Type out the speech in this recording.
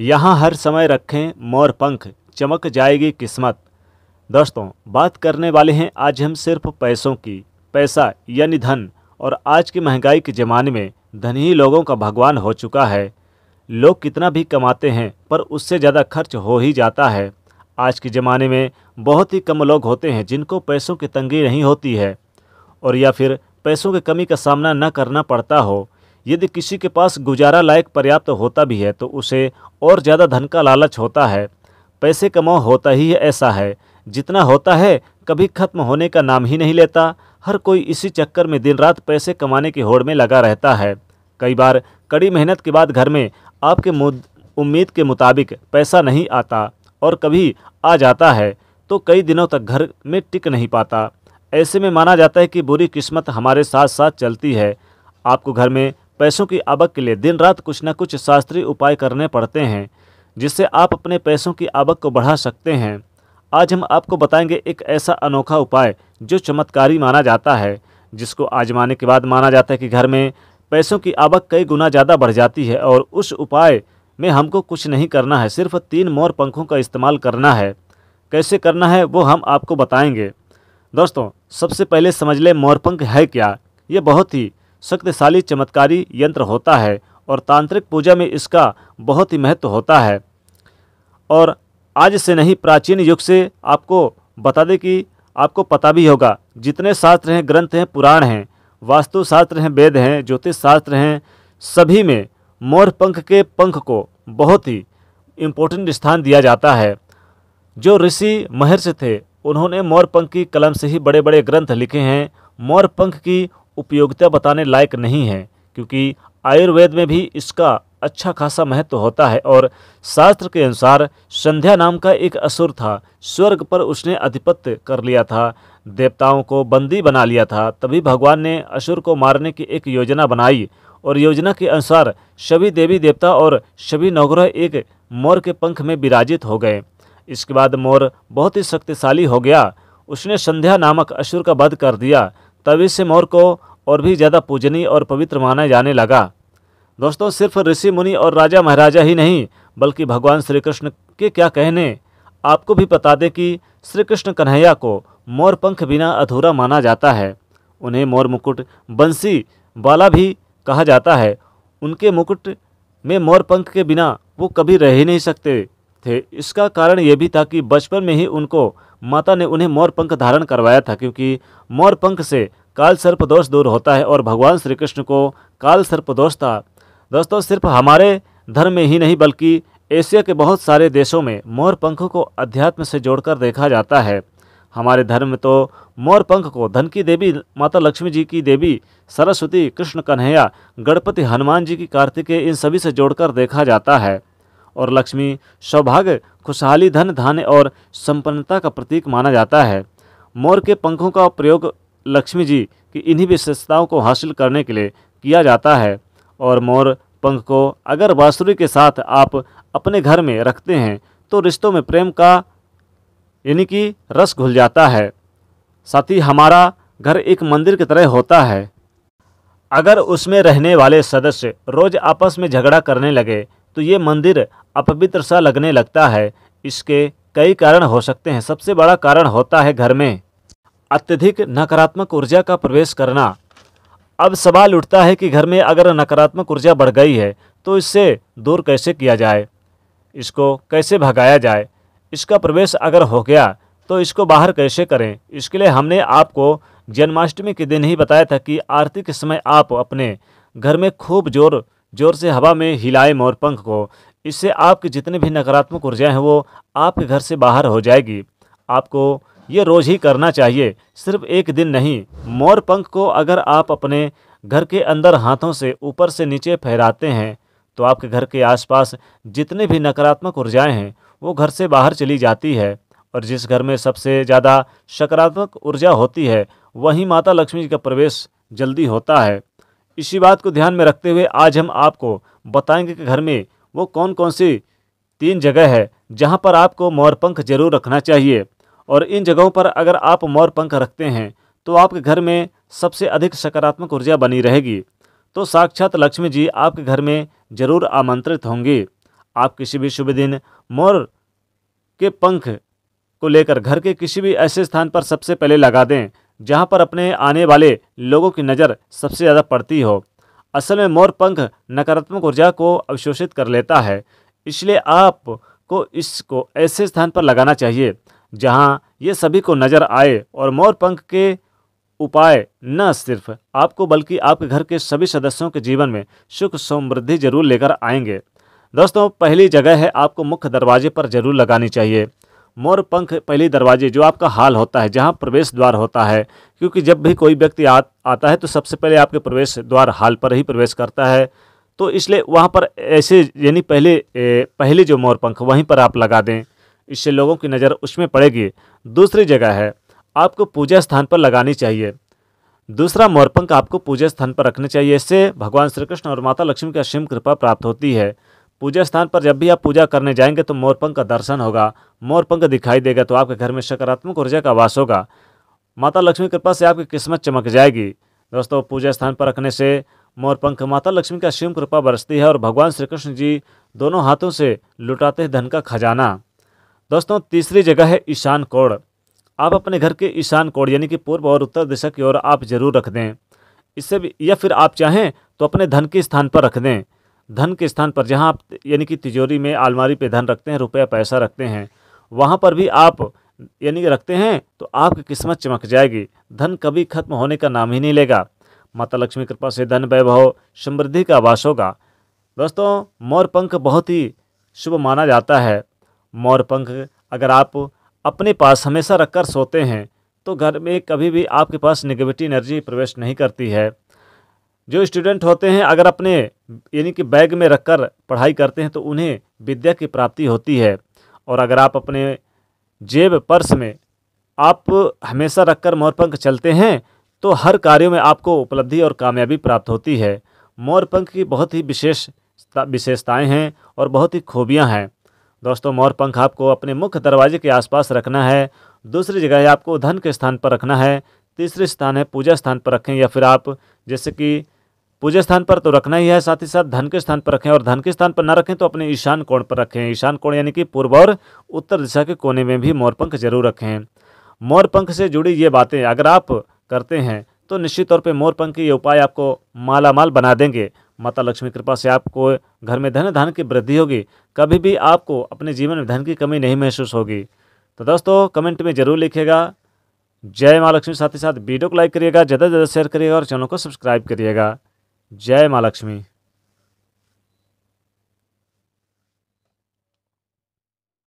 यहाँ हर समय रखें मोर पंख चमक जाएगी किस्मत दोस्तों बात करने वाले हैं आज हम सिर्फ पैसों की पैसा यानी धन और आज की महंगाई के ज़माने में धन ही लोगों का भगवान हो चुका है लोग कितना भी कमाते हैं पर उससे ज़्यादा खर्च हो ही जाता है आज के ज़माने में बहुत ही कम लोग होते हैं जिनको पैसों की तंगी नहीं होती है और या फिर पैसों की कमी का सामना न करना पड़ता हो यदि किसी के पास गुजारा लायक पर्याप्त होता भी है तो उसे और ज़्यादा धन का लालच होता है पैसे कमाओ होता ही ऐसा है जितना होता है कभी खत्म होने का नाम ही नहीं लेता हर कोई इसी चक्कर में दिन रात पैसे कमाने की होड़ में लगा रहता है कई बार कड़ी मेहनत के बाद घर में आपके उम्मीद के मुताबिक पैसा नहीं आता और कभी आ जाता है तो कई दिनों तक घर में टिक नहीं पाता ऐसे में माना जाता है कि बुरी किस्मत हमारे साथ साथ चलती है आपको घर में पैसों की आवक के लिए दिन रात कुछ ना कुछ शास्त्रीय उपाय करने पड़ते हैं जिससे आप अपने पैसों की आवक को बढ़ा सकते हैं आज हम आपको बताएंगे एक ऐसा अनोखा उपाय जो चमत्कारी माना जाता है जिसको आजमाने के बाद माना जाता है कि घर में पैसों की आवक कई गुना ज़्यादा बढ़ जाती है और उस उपाय में हमको कुछ नहीं करना है सिर्फ तीन मोर पंखों का इस्तेमाल करना है कैसे करना है वो हम आपको बताएंगे दोस्तों सबसे पहले समझ लें मोरपंख है क्या ये बहुत ही शक्तिशाली चमत्कारी यंत्र होता है और तांत्रिक पूजा में इसका बहुत ही महत्व होता है और आज से नहीं प्राचीन युग से आपको बता दें कि आपको पता भी होगा जितने शास्त्र हैं ग्रंथ हैं पुराण हैं वास्तुशास्त्र हैं वेद हैं ज्योतिष शास्त्र हैं सभी में मोर पंख के पंख को बहुत ही इम्पोर्टेंट स्थान दिया जाता है जो ऋषि महर्षि थे उन्होंने मोर पंख की कलम से ही बड़े बड़े ग्रंथ लिखे हैं पंख की उपयोगिता बताने लायक नहीं है क्योंकि आयुर्वेद में भी इसका अच्छा खासा महत्व होता है और शास्त्र के अनुसार संध्या नाम का एक असुर था स्वर्ग पर उसने अधिपत्य कर लिया था देवताओं को बंदी बना लिया था तभी भगवान ने असुर को मारने की एक योजना बनाई और योजना के अनुसार सभी देवी देवता और सभी नवग्रह एक मोर के पंख में विराजित हो गए इसके बाद मोर बहुत ही शक्तिशाली हो गया उसने संध्या नामक असुर का वध कर दिया तब इस मोर को और भी ज़्यादा पूजनीय और पवित्र माना जाने लगा दोस्तों सिर्फ ऋषि मुनि और राजा महाराजा ही नहीं बल्कि भगवान श्री कृष्ण के क्या कहने आपको भी बता दें कि श्री कृष्ण कन्हैया को मोर पंख बिना अधूरा माना जाता है उन्हें मोर मुकुट बंसी वाला भी कहा जाता है उनके मुकुट में मोर पंख के बिना वो कभी रह ही नहीं सकते थे इसका कारण यह भी था कि बचपन में ही उनको माता ने उन्हें मोरपंख धारण करवाया था क्योंकि मोरपंख से काल सर्पदोष दूर होता है और भगवान श्री कृष्ण को काल सर्पदोष था दोस्तों सिर्फ हमारे धर्म में ही नहीं बल्कि एशिया के बहुत सारे देशों में मोर पंख को अध्यात्म से जोड़कर देखा जाता है हमारे धर्म में तो पंख को धन की देवी माता लक्ष्मी जी की देवी सरस्वती कृष्ण कन्हैया गणपति हनुमान जी की कार्तिकेय इन सभी से जोड़कर देखा जाता है और लक्ष्मी सौभाग्य खुशहाली धन धान्य और संपन्नता का प्रतीक माना जाता है मोर के पंखों का प्रयोग लक्ष्मी जी की इन्हीं विशेषताओं को हासिल करने के लिए किया जाता है और मोर पंख को अगर बाँसुरी के साथ आप अपने घर में रखते हैं तो रिश्तों में प्रेम का यानी कि रस घुल जाता है साथ ही हमारा घर एक मंदिर की तरह होता है अगर उसमें रहने वाले सदस्य रोज आपस में झगड़ा करने लगे तो ये मंदिर अपवित्र सा लगने लगता है इसके कई कारण हो सकते हैं सबसे बड़ा कारण होता है घर में अत्यधिक नकारात्मक ऊर्जा का प्रवेश करना अब सवाल उठता है कि घर में अगर नकारात्मक ऊर्जा बढ़ गई है तो इससे दूर कैसे किया जाए इसको कैसे भगाया जाए इसका प्रवेश अगर हो गया तो इसको बाहर कैसे करें इसके लिए हमने आपको जन्माष्टमी के दिन ही बताया था कि आरती के समय आप अपने घर में खूब जोर जोर से हवा में हिलाए मोर पंख को इससे आपके जितने भी नकारात्मक ऊर्जाएँ हैं वो आपके घर से बाहर हो जाएगी आपको ये रोज़ ही करना चाहिए सिर्फ एक दिन नहीं मोर पंख को अगर आप अपने घर के अंदर हाथों से ऊपर से नीचे फहराते हैं तो आपके घर के आसपास जितने भी नकारात्मक ऊर्जाएं हैं वो घर से बाहर चली जाती है और जिस घर में सबसे ज़्यादा सकारात्मक ऊर्जा होती है वहीं माता लक्ष्मी जी का प्रवेश जल्दी होता है इसी बात को ध्यान में रखते हुए आज हम आपको बताएंगे कि घर में वो कौन कौन सी तीन जगह है जहाँ पर आपको मोरपंख जरूर रखना चाहिए और इन जगहों पर अगर आप मोरपंख रखते हैं तो आपके घर में सबसे अधिक सकारात्मक ऊर्जा बनी रहेगी तो साक्षात लक्ष्मी जी आपके घर में जरूर आमंत्रित होंगे आप किसी भी शुभ दिन मोर के पंख को लेकर घर के किसी भी ऐसे स्थान पर सबसे पहले लगा दें जहाँ पर अपने आने वाले लोगों की नज़र सबसे ज़्यादा पड़ती हो असल में मोर पंख नकारात्मक ऊर्जा को अवशोषित कर लेता है इसलिए आप को इसको ऐसे स्थान पर लगाना चाहिए जहाँ ये सभी को नज़र आए और मोर पंख के उपाय न सिर्फ आपको बल्कि आपके घर के सभी सदस्यों के जीवन में सुख समृद्धि जरूर लेकर आएंगे दोस्तों पहली जगह है आपको मुख्य दरवाजे पर जरूर लगानी चाहिए मोर पंख पहले दरवाजे जो आपका हाल होता है जहाँ प्रवेश द्वार होता है क्योंकि जब भी कोई व्यक्ति आ, आता है तो सबसे पहले आपके प्रवेश द्वार हाल पर ही प्रवेश करता है तो इसलिए वहाँ पर ऐसे यानी पहले ए, पहले जो मोर पंख वहीं पर आप लगा दें इससे लोगों की नज़र उसमें पड़ेगी दूसरी जगह है आपको पूजा स्थान पर लगानी चाहिए दूसरा मोरपंख आपको पूजा स्थान पर रखना चाहिए इससे भगवान श्री कृष्ण और माता लक्ष्मी की असीम कृपा प्राप्त होती है पूजा स्थान पर जब भी आप पूजा करने जाएंगे तो मोरपंख का दर्शन होगा मोरपंख दिखाई देगा तो आपके घर में सकारात्मक ऊर्जा का वास होगा माता लक्ष्मी कृपा से आपकी किस्मत चमक जाएगी दोस्तों पूजा स्थान पर रखने से मोरपंख माता लक्ष्मी का शिव कृपा बरसती है और भगवान श्री कृष्ण जी दोनों हाथों से लुटाते हैं धन का खजाना दोस्तों तीसरी जगह है ईशान कोड़ आप अपने घर के ईशान कोड़ यानी कि पूर्व और उत्तर दिशा की ओर आप जरूर रख दें इससे भी या फिर आप चाहें तो अपने धन के स्थान पर रख दें धन के स्थान पर जहाँ आप यानी कि तिजोरी में आलमारी पे धन रखते हैं रुपया पैसा रखते हैं वहाँ पर भी आप यानी कि रखते हैं तो आपकी किस्मत चमक जाएगी धन कभी खत्म होने का नाम ही नहीं लेगा माता लक्ष्मी कृपा से धन वैभव समृद्धि का आवास होगा दोस्तों मोरपंख बहुत ही शुभ माना जाता है मोरपंख अगर आप अपने पास हमेशा रखकर सोते हैं तो घर में कभी भी आपके पास निगेटिव एनर्जी प्रवेश नहीं करती है जो स्टूडेंट होते हैं अगर अपने यानी कि बैग में रखकर पढ़ाई करते हैं तो उन्हें विद्या की प्राप्ति होती है और अगर आप अपने जेब पर्स में आप हमेशा रखकर मोरपंख चलते हैं तो हर कार्यों में आपको उपलब्धि और कामयाबी प्राप्त होती है मोरपंख की बहुत ही विशेष विशेषताएं हैं और बहुत ही खूबियां हैं दोस्तों मोरपंख आपको अपने मुख्य दरवाजे के आसपास रखना है दूसरी जगह आपको धन के स्थान पर रखना है तीसरे स्थान है पूजा स्थान पर रखें या फिर आप जैसे कि पूजा स्थान पर तो रखना ही है साथ ही साथ धन के स्थान पर रखें और धन के स्थान पर ना रखें तो अपने ईशान कोण पर रखें ईशान कोण यानी कि पूर्व और उत्तर दिशा के कोने में भी मोरपंख जरूर रखें मोरपंख से जुड़ी ये बातें अगर आप करते हैं तो निश्चित तौर पर मोरपंख के ये उपाय आपको माला माल बना देंगे माता लक्ष्मी कृपा से आपको घर में धन धान की वृद्धि होगी कभी भी आपको अपने जीवन में धन की कमी नहीं महसूस होगी तो दोस्तों कमेंट में ज़रूर लिखिएगा जय माँ लक्ष्मी साथ ही साथ वीडियो को लाइक करिएगा ज़्यादा से ज़्यादा शेयर करिएगा और चैनल को सब्सक्राइब करिएगा जय माँ लक्ष्मी